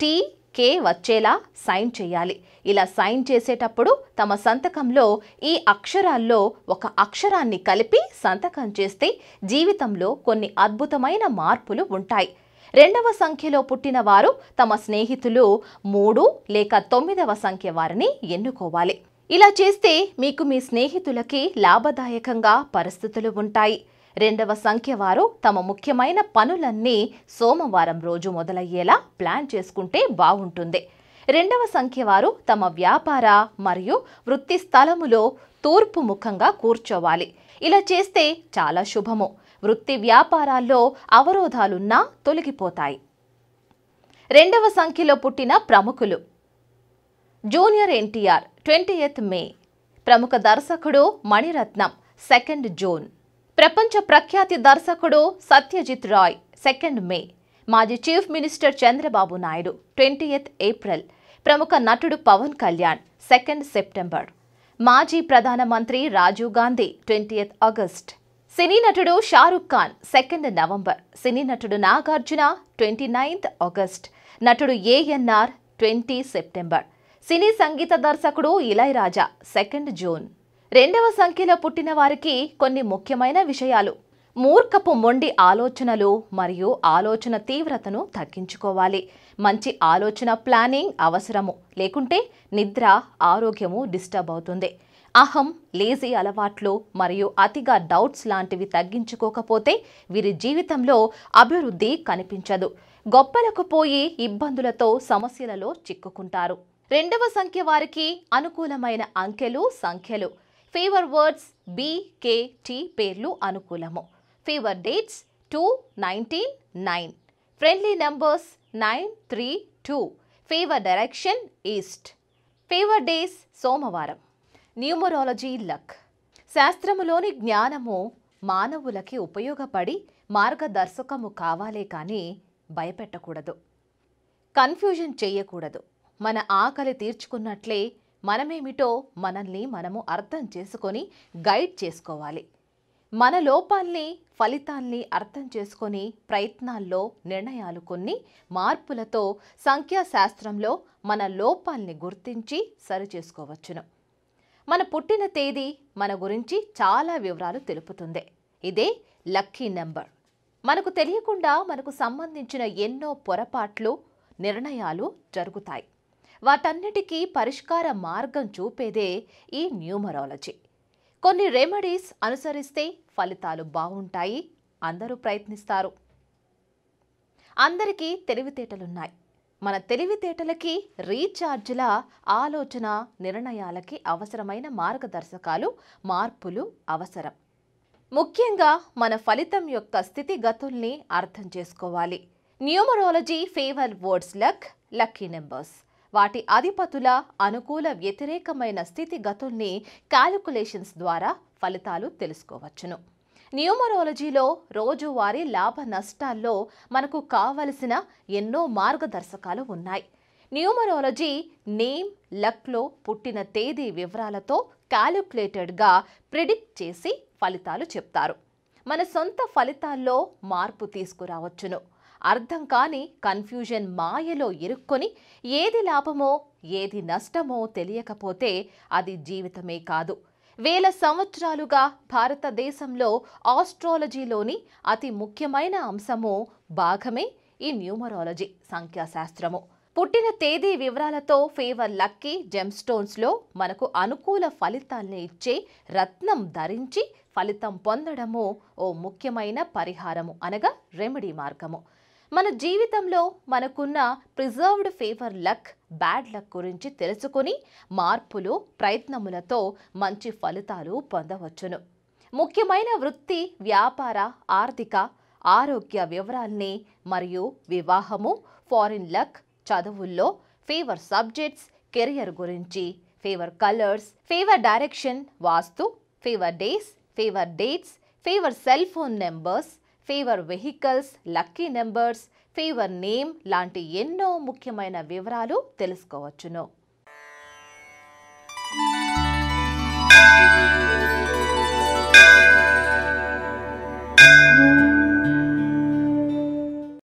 tea కే వచ్చేలా sign చేయాలి ఇలా సైన్ చేసేటప్పుడు తమ సంతకంలో ఈ అక్షరాల్లో ఒక అక్షరాన్ని కలిపి సంతకం చేస్తే జీవితంలో కొన్ని అద్భుతమైన మార్పులు ఉంటాయి రెండవ సంఖ్యలో పుట్టిన వారు తమ స్నేహితులు మూడు లేక తొమ్మిదవ సంఖ్య వారిని ఎన్నుకోవాలి ఇలా చేస్తే మీకు మీ స్నేహితులకి లాభదాయకంగా పరిస్థితులు ఉంటాయి రెండవ సంఖ్య వారు తమ ముఖ్యమైన పనులన్నీ సోమవారం రోజు మొదలయ్యేలా ప్లాన్ చేసుకుంటే బాగుంటుంది రెండవ సంఖ్య వారు తమ వ్యాపార మరియు వృత్తి స్థలములో తూర్పు ముఖంగా కూర్చోవాలి ఇలా చేస్తే చాలా శుభము వృత్తి వ్యాపారాల్లో అవరోధాలున్నా తొలగిపోతాయి రెండవ సంఖ్యలో పుట్టిన ప్రముఖులు జూనియర్ ఎన్టీఆర్ ట్వంటీ మే ప్రముఖ దర్శకుడు మణిరత్నం సెకండ్ జూన్ ప్రపంచ ప్రఖ్యాతి దర్శకుడు సత్యజిత్ రాయ్ సెకండ్ మే మాజీ chief minister Chandrababu Naidu twenty eighth April ప్రముఖ నటుడు పవన్ కళ్యాణ్ సెకండ్ సెప్టెంబర్ మాజీ ప్రధానమంత్రి Rajiv Gandhi twenty August cine నటుడు Shahrukh Khan second November cine నటుడు నాగార్జున ట్వంటీ నైన్త్ ఆగస్ట్ నటుడు ఏఎన్ఆర్ ట్వంటీ సెప్టెంబర్ సినీ సంగీత దర్శకుడు ఇలయరాజా సెకండ్ జూన్ రెండవ సంఖ్యలో పుట్టిన వారికి కొన్ని ముఖ్యమైన విషయాలు మూర్ఖపు మొండి ఆలోచనలు మరియు ఆలోచన తీవ్రతను తగ్గించుకోవాలి మంచి ఆలోచన ప్లానింగ్ అవసరము లేకుంటే నిద్ర ఆరోగ్యము డిస్టర్బ్ అవుతుంది అహం లేజీ అలవాట్లు మరియు అతిగా డౌట్స్ లాంటివి తగ్గించుకోకపోతే వీరి జీవితంలో అభివృద్ధి కనిపించదు గొప్పలకు పోయి ఇబ్బందులతో సమస్యలలో చిక్కుకుంటారు రెండవ సంఖ్య వారికి అనుకూలమైన అంకెలు సంఖ్యలు ఫీవర్ వర్డ్స్ బీకేటీ పేర్లు అనుకూలము favour dates two nineteen nine friendly numbers nine three two favour direction east favour days సోమవారం న్యూమరాలజీ లక్ శాస్త్రములోని జ్ఞానము మానవులకి ఉపయోగపడి మార్గదర్శకము కావాలే కానీ భయపెట్టకూడదు కన్ఫ్యూజన్ చేయకూడదు మన ఆకలి తీర్చుకున్నట్లే మనమేమిటో మనల్ని మనము అర్థం చేసుకొని గైడ్ చేసుకోవాలి మన లోపాల్ని ఫలితాల్ని అర్థం చేసుకొని ప్రయత్నాల్లో నిర్ణయాలు కొన్ని మార్పులతో సంఖ్యాశాస్త్రంలో మన లోపాల్ని గుర్తించి సరిచేసుకోవచ్చును మన పుట్టిన తేదీ మన గురించి చాలా వివరాలు తెలుపుతుంది ఇదే లక్కీ నెంబర్ మనకు తెలియకుండా మనకు సంబంధించిన ఎన్నో పొరపాట్లు నిర్ణయాలు జరుగుతాయి వాటన్నిటికీ పరిష్కార మార్గం చూపేదే ఈ న్యూమరాలజీ కొన్ని రెమెడీస్ అనుసరిస్తే ఫలితాలు బాగుంటాయి అందరూ ప్రయత్నిస్తారు అందరికీ తెలివితేటలున్నాయి మన తెలివితేటలకి రీఛార్జ్ల ఆలోచన నిర్ణయాలకి అవసరమైన మార్గదర్శకాలు మార్పులు అవసరం ముఖ్యంగా మన ఫలితం యొక్క స్థితిగతుల్ని అర్థం చేసుకోవాలి numerology favour words luck lucky numbers వాటి అధిపతుల అనుకూల వ్యతిరేకమైన స్థితిగతుల్ని క్యాలిక్యులేషన్స్ ద్వారా ఫలితాలు తెలుసుకోవచ్చును న్యూమరాలజీలో రోజువారీ లాభ నష్టాల్లో మనకు కావలసిన ఎన్నో మార్గదర్శకాలు ఉన్నాయి న్యూమరాలజీ నేమ్ లక్లో పుట్టిన తేదీ వివరాలతో క్యాలిక్యులేటెడ్గా ప్రిడిక్ట్ చేసి ఫలితాలు చెప్తారు మన సొంత ఫలితాల్లో మార్పు తీసుకురావచ్చును అర్థం కాని కన్ఫ్యూజన్ మాయలో ఇరుక్కొని ఏది లాభమో ఏది నష్టమో తెలియకపోతే అది జీవితమే కాదు వేల సంవత్సరాలుగా భారతదేశంలో ఆస్ట్రాలజీలోని అతి ముఖ్యమైన అంశము భాగమే ఈ న్యూమరాలజీ సంఖ్యాశాస్త్రము పుట్టిన తేదీ వివరాలతో ఫేవర్ లక్కీ జెమ్స్టోన్స్లో మనకు అనుకూల ఫలితాల్ని ఇచ్చే రత్నం ధరించి ఫలితం పొందడము ఓ ముఖ్యమైన పరిహారము అనగా రెమెడీ మార్గము మన జీవితంలో మనకున్న preserved favour luck bad luck గురించి తెలుసుకొని మార్పులు ప్రయత్నములతో మంచి ఫలితాలు పొందవచ్చును ముఖ్యమైన వృత్తి వ్యాపార ఆర్థిక ఆరోగ్య వివరాల్ని మరియు వివాహము ఫారిన్ లక్ చదువుల్లో ఫేవర్ సబ్జెక్ట్స్ కెరియర్ గురించి favour colours favour direction vastu favour days favour dates favour cell phone numbers favour vehicles lucky numbers favour name లాంటి ఎన్నో ముఖ్యమైన వివరాలు తెలుసుకోవచ్చును